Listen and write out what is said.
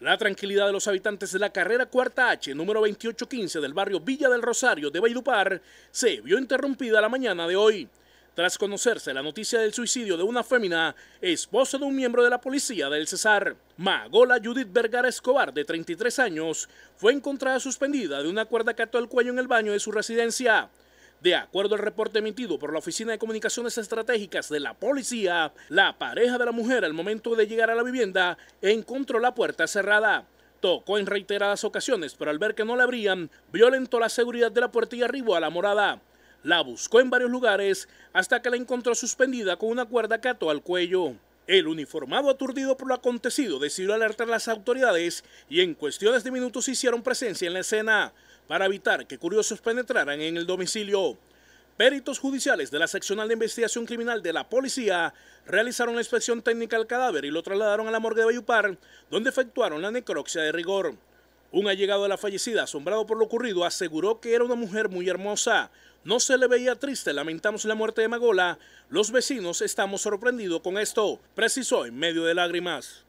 La tranquilidad de los habitantes de la carrera Cuarta H, número 2815 del barrio Villa del Rosario de Baidupar, se vio interrumpida la mañana de hoy, tras conocerse la noticia del suicidio de una fémina, esposa de un miembro de la policía del Cesar. Magola Judith Vergara Escobar, de 33 años, fue encontrada suspendida de una cuerda que ató cuello en el baño de su residencia. De acuerdo al reporte emitido por la Oficina de Comunicaciones Estratégicas de la Policía, la pareja de la mujer al momento de llegar a la vivienda encontró la puerta cerrada. Tocó en reiteradas ocasiones, pero al ver que no la abrían, violentó la seguridad de la puerta y arribó a la morada. La buscó en varios lugares hasta que la encontró suspendida con una cuerda que ató al cuello. El uniformado aturdido por lo acontecido decidió alertar a las autoridades y en cuestiones de minutos hicieron presencia en la escena. Para evitar que curiosos penetraran en el domicilio, peritos judiciales de la seccional de investigación criminal de la policía realizaron la inspección técnica al cadáver y lo trasladaron a la morgue de Bayupar, donde efectuaron la necropsia de rigor. Un allegado de la fallecida, asombrado por lo ocurrido, aseguró que era una mujer muy hermosa. No se le veía triste, lamentamos la muerte de Magola. Los vecinos estamos sorprendidos con esto, precisó en medio de lágrimas.